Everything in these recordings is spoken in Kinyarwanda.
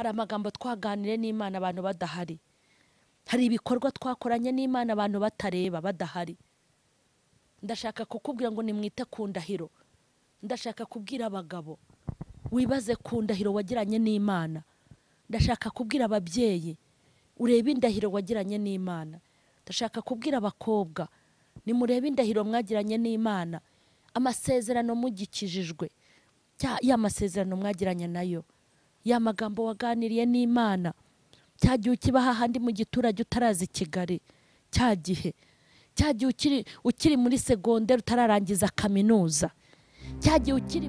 hari amagambo twaganire n'imana abantu badahari hari ibikorwa twakoranye n'imana abantu batareba badahari ndashaka kukubwira ngo nimwite ku ndahiro ndashaka kubwira abagabo wibaze ku ndahiro wagiranye n'imana ndashaka kubwira ababyeyi urebe indahiro wagiranye n'imana ndashaka kubwira abakobwa nimurebe indahiro mwagiranye n'imana amasezerano mugikijijwe ya amasezerano mwagiranye nayo ya magambo waganiriye n'imana cya gihe ukibaha ahandi mu giturage utarazi kigali cya gihe cya gihe ukiri muri segonderi utararangiza kaminuza cya gihe ukiri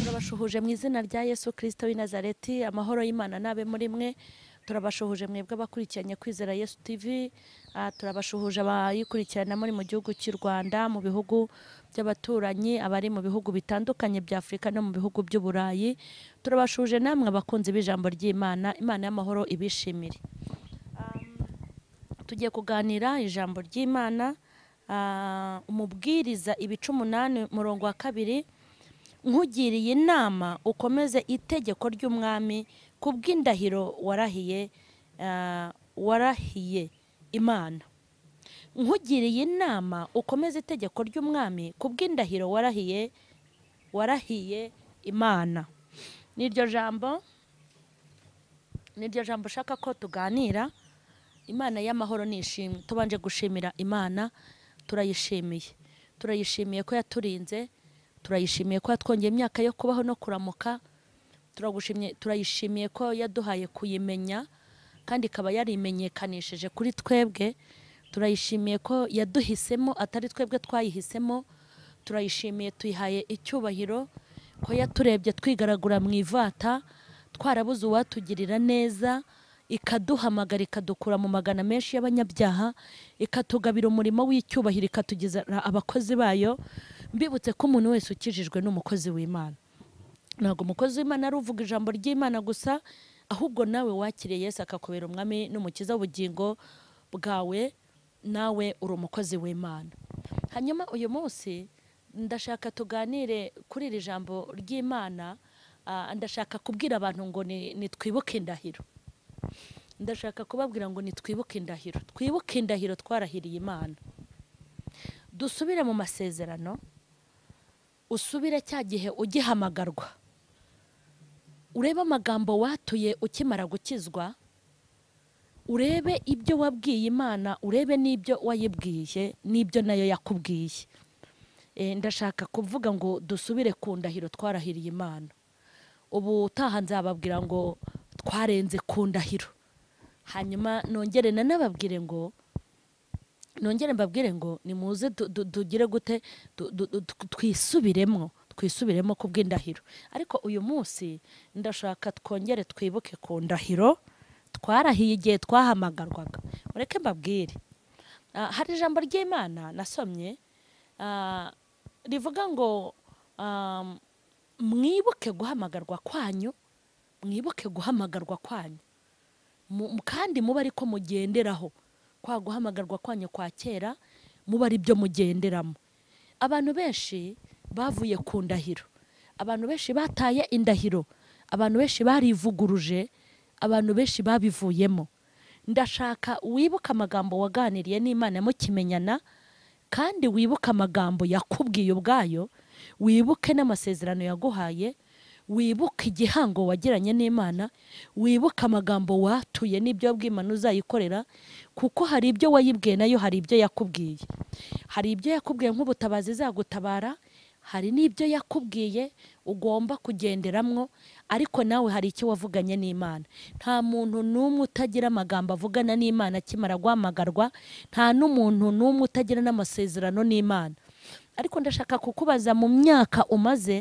turabashuhuje mu izina rya yesu kirisito w'i nazareti amahoro y'imana n'abe muri mwe turabashuhuje mwebwe abakurikiranye kwizera yesu tivi ah, turabashuhuje abayikurikirana muri mu gihugu cy'u rwanda mu bihugu by'abaturanyi abari mu bihugu bitandukanye bya afurika no mu bihugu by'uburayi turabashuje namwe abakunzi b'ijambo ry'imana imana y'amahoro ibishimire tugiye kuganira ijambo ry'imana ah, umubwiriza ibice umunani umurongo wa kabiri nkugiriye inama ukomeze itegeko ry'umwami ku bw'indahiro warahiye eh, warahiye imana nkugiriye inama ukomeze itegeko ry'umwami ku bw'indahiro warahiye warahiye imana n'iryo jambo n'iryo jambo ushaka ko tuganira imana y'amahoro ni ishimwe tubanje gushimira imana turayishimiye turayishimiye ko yaturinze turayishimiye ko yatwongeye imyaka yo kubaho no kuramuka turayishimiye ko yaduhaye kuyimenya kandi ikaba yarimenyekanishije kuri twebwe turayishimiye ko yaduhisemo atari twebwe twayihisemo turayishimiye tuyihaye icyubahiro ko yaturebye twigaragura mu ivata twarabuze uwatugirira neza ikaduhamagara ikadukura mu magana menshi y'abanyabyaha ikatugabira umurimo w'icyubahiro ikatugeza abakozi bayo mbibutse ko umuntu wese ukijijwe n'umukozi w'imana ntabwo umukozi w'imana ari uvuga ijambo ry'imana gusa ahubwo nawe wakiriye Yesu akakubera umwami n'umukiza w'ubugingo bwawe nawe uri umukozi w'imana hanyuma uyu munsi ndashaka tuganire kuri iri jambo ry'imana ndashaka kubwira abantu ngo nitwibuke indahiro ndashaka kubabwira ngo nitwibuke indahiro twibuke indahiro twarahiriye imana dusubire mu masezerano usubire cya gihe ugihamagarwa urebe amagambo watuye ukimara gukizwa urebe ibyo wabwiye imana urebe n'ibyo wayibwiye n'ibyo nayo yakubwiye e, ndashaka kuvuga ngo dusubire ku ndahiro twarahiriye imana ubu utaha nzababwira ngo twarenze ku ndahiro hanyuma nongere nanababwire ngo nongere mbabwire ngo nimuze tugire gute twisubiremo twisubiremo ku bw'indahiro ariko uyu munsi ndashaka twongere twibuke ku ndahiro twarahiye igihe twahamagarwaga mureke mbabwire ah, hari ijambo ry'imana nasomye ah, rivuga ngo ah, mwibuke guhamagarwa kwanyu mwibuke guhamagarwa kwanyu kandi muba ariko mugenderaho kwa guhamagarwa kwanyu kwa kera muba ari byo mugenderamo abantu benshi bavuye ku ndahiro abantu benshi bataye indahiro abantu benshi barivuguruje abantu benshi babivuyemo ndashaka wibuke amagambo waganiriye n'imana mukimenyana kandi wibuke amagambo yakubwiye ubwayo wibuke n'amasezerano yaguhaye wibuke igihango wagiranye n'imana wibuke amagambo watuye n'ibyo bw'imana uzayikorera kuko hari ibyo wayibwiye nayo hari ibyo yakubwiye hari ibyo yakubwiye nk'ubutabazi izagutabara hari n'ibyo yakubwiye ugomba kugenderamwo ariko nawe hari icyo wavuganye n'imana nta muntu n'umwe utagira amagambo avugana n'imana akimara guhamagarwa nta n'umuntu n'umwe utagira n'amasezerano n'imana ariko ndashaka kukubaza mu myaka umaze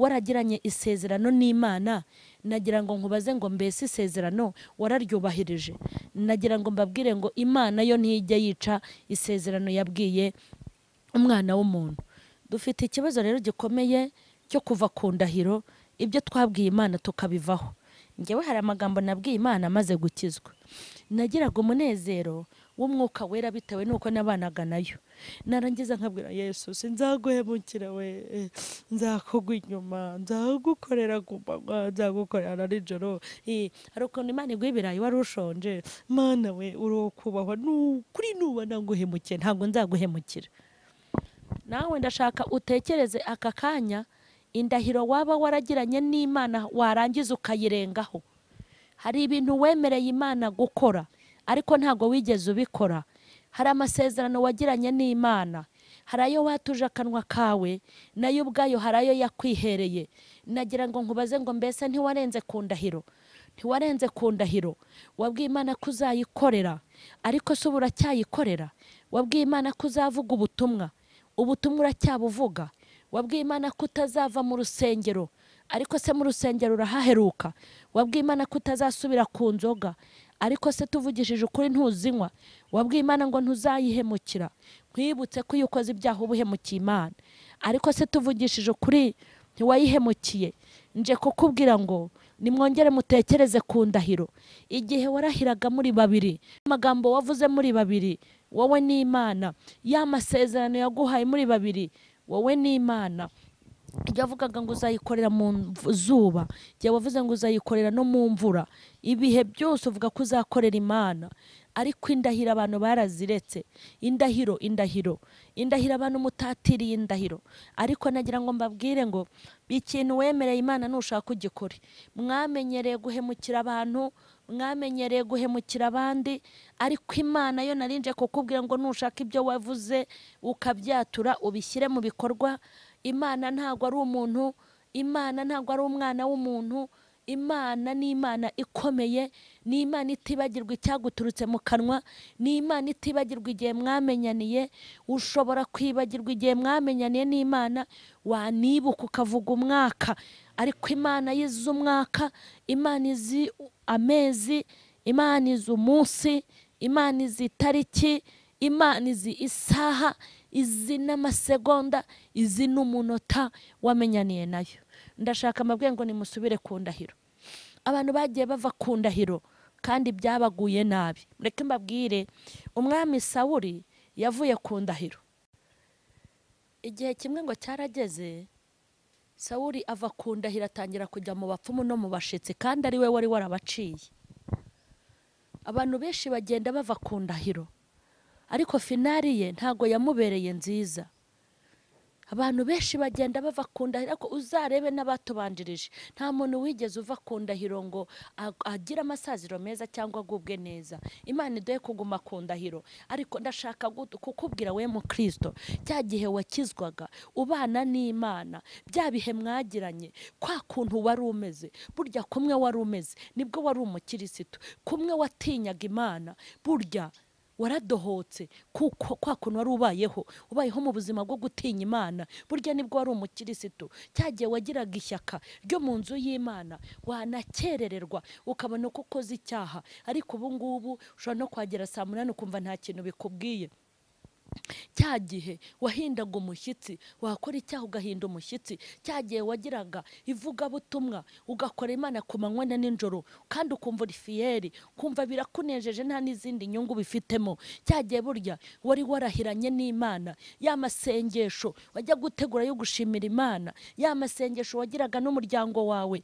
waragiranye isezerano n'imana nagira ngo nkubaze ngo mbese isezerano wararyubahirije nagira ngo mbabwire ngo imana yo ntijya yica isezerano yabwiye umwana w'umuntu dufite ikibazo rero gikomeye cyo kuva ku ndahiro ibyo twabwiye imana tukabivaho ngewe hari amagambo nabwiye imana amaze gukizwa nagiraga umunezero w'umwuka wera bitewe n'uko nabanaga nayo narangiza nkabwira yesu sinzaguhemukira we nzakugwa inyuma nzagukorera ku manywa nzagukorera na nijoro hari ukuntu imana iguha ibirayi wari ushonje mwana we urokubahwa ni ukuri nuba naguhemukiye ntabwo nzaguhemukira nawe ndashaka utekereze aka kanya indahiro waba waragiranye n'imana warangiza ukayirengaho hari ibintu wemereye imana gukora ariko ntabwo wigeze ubikora hari amasezerano wagiranye n'imana hari ayo watuje akanwa kawe nayo ubwayo hari ayo yakwihereye nagira ngo nkubaze ngo mbese ntiwarenze ku ndahiro ntiwarenze ku ndahiro wabwiye imana ko uzayikorera ariko se ubu wabwiye imana ko uzavuga ubutumwa ubutumwa uracyabuvuga wabwiye imana ko utazava mu rusengero ariko se mu rusengero urahaheruka wabwiye imana ko utazasubira ku nzoga ariko se tuvugishije ukuri ntuzinywa wabwiye imana ngo ntuzayihemukira nkwibutse ko iyo ukoze ibyaha uba uhemukiye imana ariko se tuvugishije ukuri ntiwayihemukiye nje kukubwira ngo nimwongere mutekereze ku ndahiro igihe warahiraga muri babiri amagambo wavuze muri babiri wowe n'imana yamasezerano yaguhaye muri babiri wowe n'imana yavugaga ngo uzayikorera mu zuba igihe wavuze ngo uzayikorera no mu mvura ibihe byose uvuga ko uzakorera imana ariko indahiro abantu baraziretse indahiro indahiro indahiro abantu mutatiriye indahiro ariko nagira ngo mbabwire ngo ikintu wemereye imana nushaka ugikore mwamenyereye guhemukira abantu mwamenyereye guhemukira abandi ariko imana yo narinje kukubwira ngo nushaka ibyo wavuze ukabyatura ubishyire mu bikorwa imana ntabwo ari umuntu imana ntabwo ari umwana w'umuntu imana ni imana ikomeye ni imana itibagirwa icyaguturutse mu kanwa ni imana itibagirwa igihe mwamenyaniye ushobora kwibagirwa igihe mwamenyaniye n'imana wanibuka ukavuga umwaka ariko imana yize umwaka imana izi amezi imana izi umunsi imana izi itariki imana izi isaha izi n'amasegonda izi n'umunota wamenyaniye nayo ndashaka amabwire ngo nimusubire ku ndahiro abantu bagiye bava ku ndahiro kandi byabaguye nabi mureke mbabwire umwami sawuri yavuye ku ndahiro igihe kimwe ngo cyarageze sawuri ava ku ndahiro atangira kujya mu bapfumu no mu bashitsi kandi ari we wari warabaciye abantu benshi bagenda bava ku ndahiro ariko finari ye ntabwo yamubereye nziza abantu benshi bagenda bava ku ndahiro uzarebe n'abatubanjirije nta muntu wigeze uva ku ndahiro ngo agire amasaziro meza cyangwa agubwe neza imana iduhe kuguma ku ndahiro ariko ndashaka kukubwira we mu cya gihe wakizwaga ubana n'imana bya bihe mwagiranye kwa kuntu wari umeze burya kumwe wari umeze nibwo wari umukirisitu kumwe watinyaga imana burya waradohotse kuko kwa kuntu wari ubayeho ubayeho mu buzima bwo gutinya imana burya nibwo wari umukirisitu cyagiye wagiraga ishyaka ryo mu nzu y'imana wanakerererwa ukabona ko ukoze icyaha ariko ubu ngubu ushobora no kuhagera saa munani ukumva nta kintu bikubwiye cya gihe wahindaga umushyitsi wakora icyaha ugahinda umushyitsi cya gihe wagiraga ivugabutumwa ugakora imana ku manywa na nijoro kandi ukumva urifiyeri kumva birakunejeje nta n'izindi nyungu bifitemo cya gihe burya wari warahiranye n'imana yamasengesho wajya gutegura yo gushimira imana ya masengesho wagiraga n'umuryango wawe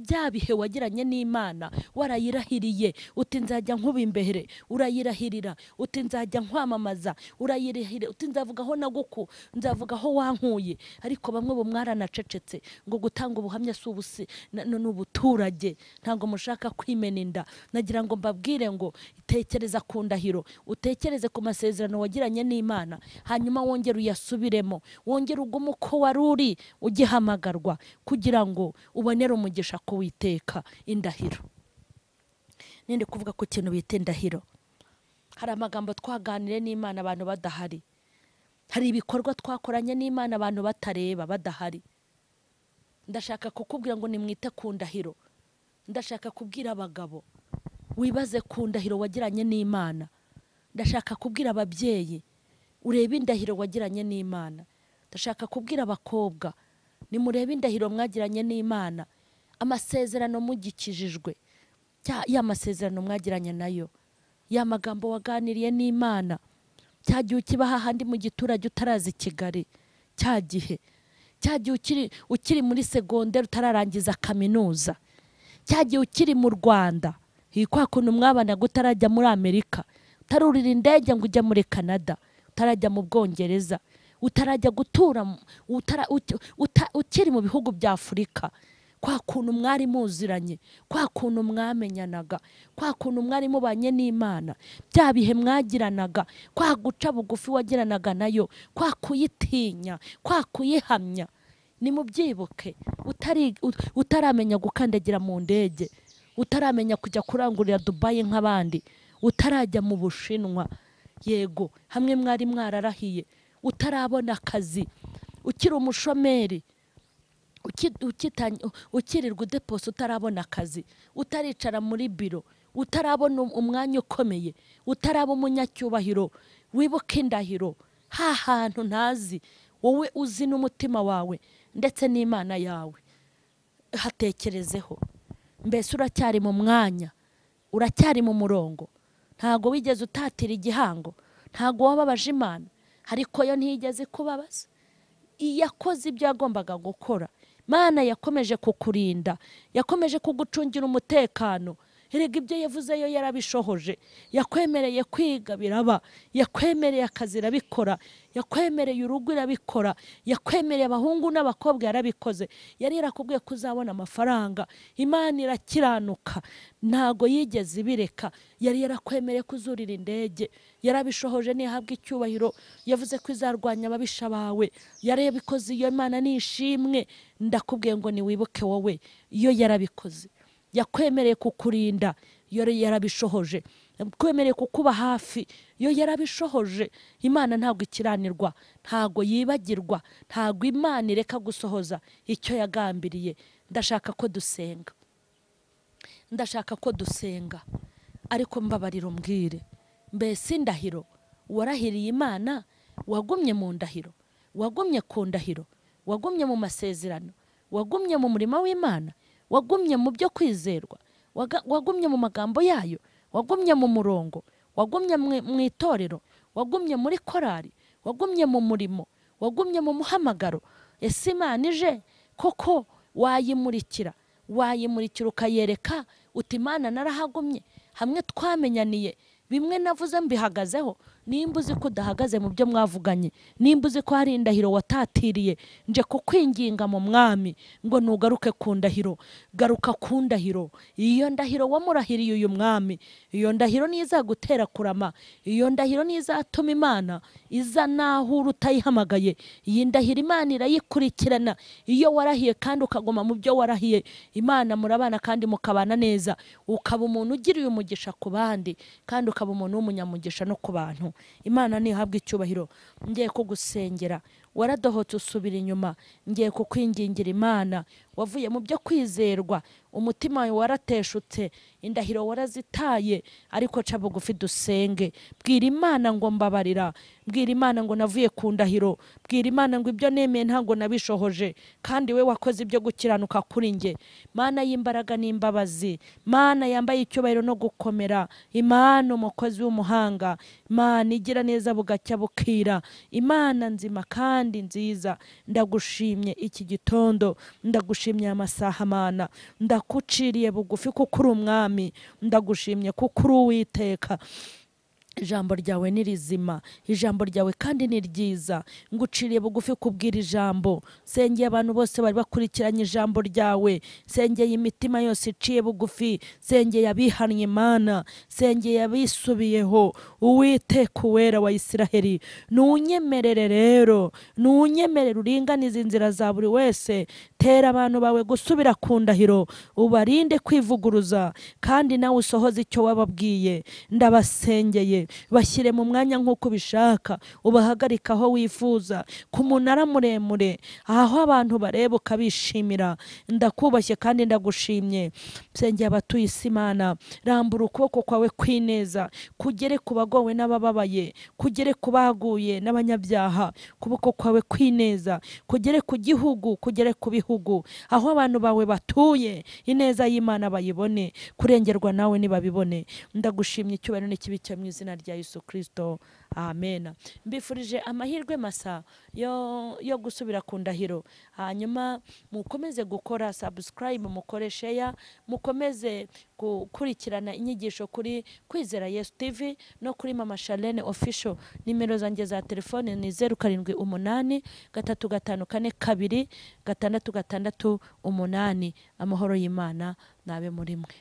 bya bihe wagiranye n'imana warayirahiriye uti nzajya nkuba imbere urayirahirira uti nzajya nkwamamaza urayirahirira yirehire uti nzavugaho naguku nzavugaho wankuye ariko bamwe bo mwaranacecetse ngo gutanga ubuhamya si ubusi n’ubuturage ubuturage ntabwo mushaka kwimena inda nagira ngo mbabwire ngo tekereza ku ndahiro utekereze ku masezerano wagiranye n'imana hanyuma wongere uyasubiremo wongere ugume uko wari uri ugihamagarwa kugira ngo ubonere umugisha ku kuwiteka indahiro ninde kuvuga ku kintu bita indahiro hari amagambo twaganire n'imana abantu badahari hari ibikorwa twakoranye n'imana abantu batareba badahari ndashaka kukubwira ngo nimwite ku ndahiro ndashaka kubwira abagabo wibaze ku ndahiro wagiranye n'imana ndashaka kubwira ababyeyi urebe indahiro wagiranye n'imana ndashaka kubwira abakobwa nimurebe indahiro mwagiranye n'imana amasezerano mugikijijwe ya masezerano mwagiranye nayo ya magambo waganiriye n'imana cya gihe ukibaha ahandi mu giturage utarazi kigali cya gihe cya ukiri muri segonderi utararangiza kaminuza cya ukiri mu rwanda iyi kwa kuntu mwabanaga utarajya muri amerika utarurira indege ngo ujya muri canada utarajya mu bwongereza utarajya gutura ukiri mu bihugu bya afurika kwa kuntu mwari muziranye kwa kuntu mwamenyanaga kwa kuntu mwari mubanye n'imana bya bihe mwagiranaga kwa guca bugufi wagiranaga nayo kwa kuyitinya kwa kuyihamya nimubyibuke utaramenya gukandagira mu ndege utaramenya kujya kurangurira dubayi nk'abandi utarajya mu bushinwa yego hamwe mwari mwararahiye utarabona akazi ukiri umushomeri ukirirwa udeposa utarabona akazi utaricara muri biro utarabona um, umwanya ukomeye utaraba umunyacyubahiro wibuka indahiro ha hantu ntazi wowe uzi n'umutima wawe ndetse n'imana yawe hatekerezeho mbese uracyari mu mwanya uracyari mu murongo ntabwo wigeze utatira igihango ntabwo wababaje imana ariko yo ntigeze kubabaza iyo akoze ibyo yagombaga gukora mana yakomeje kukurinda yakomeje kugucungira umutekano erega ibyo yavuzeyo yarabishohoje yakwemereye kwiga biraba yakwemereye akazi irabikora yakwemereye urugo irabikora yakwemereye abahungu n'abakobwa yarabikoze yari yarakubwiye ko uzabona amafaranga imana irakiranuka ntago yigeze ibireka yari yarakwemereye kuzurira uzurira indege yarabishohoje ntihabwe icyubahiro yavuze ko izarwanya ababisha bawe yarabikoze iyo imana ni ishimwe ndakubwiye ngo ntiwibuke wowe iyo yarabikoze yakwemereye kukurinda iyo yarabishohoje kwemereye kukuba hafi iyo yarabishohoje imana ntabwo ikiranirwa ntabwo yibagirwa ntabwo imana ireka gusohoza icyo yagambiriye ndashaka ko dusenga ndashaka ko dusenga ariko mbabarira mbwire mbese indahiro warahiriye imana wagumye mu ndahiro wagumye ku ndahiro wagumye mu masezerano wagumye mu murima w'imana wagumye mu byo kwizerwa wagumye mu magambo yayo wagumye mu murongo wagumye mu itorero wagumye muri korari wagumye mu murimo wagumye mu muhamagaro ese imana koko wayimurikira wayimurikira ukayereka uti imana narahagumye hamwe twamenyaniye bimwe navuze mbihagazeho nimba uzi ko udahagaze mu byo mwavuganye nimba uzi ko hari indahiro watatiriye nje kukwinginga mu mwami ngo ntugaruke ku ndahiro garuka ku ndahiro iyo ndahiro wamurahiriye uyu mwami iyo ndahiro niyo izagutera kurama iyo ndahiro niyo izatuma imana iza n'aho uri iyi ndahiro imana irayikurikirana iyo warahiye kandi ukaguma mu byo warahiye imana murabana kandi mukabana neza ukaba umuntu ugiriye umugisha ku bandi kandi ukaba umuntu w'umunyamugisha no ku bantu imana ntihabwe icyubahiro ngiye kugusengera waradohotse usubira inyuma ngiye kukwingingira imana wavuye mu byo kwizerwa umutima wawe warateshutse indahiro warazitaye ariko ca bugufi dusenge bwira imana ngo mbabarira bwira imana ngo navuye ku ndahiro bwira imana ngo ibyo nemeye ntabwo nabishohoje kandi we wakoze ibyo gukiranuka kuri nge mana y'imbaraga n'imbabazi mana yambaye icyubahiro no gukomera imana umukozi w'umuhanga mana igira neza bugacya bukira imana nzima kandi kandi nziza ndagushimye iki gitondo ndagushimye amasaha amana ndakuciriye bugufi kuko uri umwami ndagushimye kuko uri uwiteka ijambo ryawe ni rizima ijambo ryawe kandi ni ryiza nguciriye bugufi kubwira ijambo sengeye abantu bose bari bakurikiranye ijambo ryawe sengeye imitima yose iciye bugufi sengeye abihannye imana sengeye abisubiyeho uwiteka uwera wa isiraheli ntunyemerere rero ntunyemerere uringaniza inzira za buri wese tera abantu bawe gusubira ku ndahiro ubarinde kwivuguruza kandi nawe usohoze icyo wababwiye ndabasengeye bashyire mu mwanya nk'uko ubishaka ubahagarike aho wifuza ku munara muremure aho abantu bareba ukabishimira ndakubashye kandi ndagushimye nsengera abatuye isi imana rambura ukuboko kwawe kw'ineza kugere ku bagowe n'abababaye kugere ku baguye n'abanyabyaha ukuboko kwawe kw'ineza kugere ku gihugu kugere ku bihugu aho abantu bawe batuye ineza y'imana bayibone kurengerwa nawe ntibabibone ndagushimye icyubahiro n'ikibi cya mu izina izina rya Yesu kirisito amen mbifurije amahirwe masa yo yo gusubira ku ndahiro hanyuma mukomeze gukora sabusikarayibu mukoreshe ya mukomeze gukurikirana inyigisho kuri kwizera yesu tivi no kuri mama shalene ofisho nimero zanjye za telefone ni zeru karindwi umunani gatatu gatanu kane kabiri gatandatu gatandatu umunani amahoro y'imana nabe muri mwe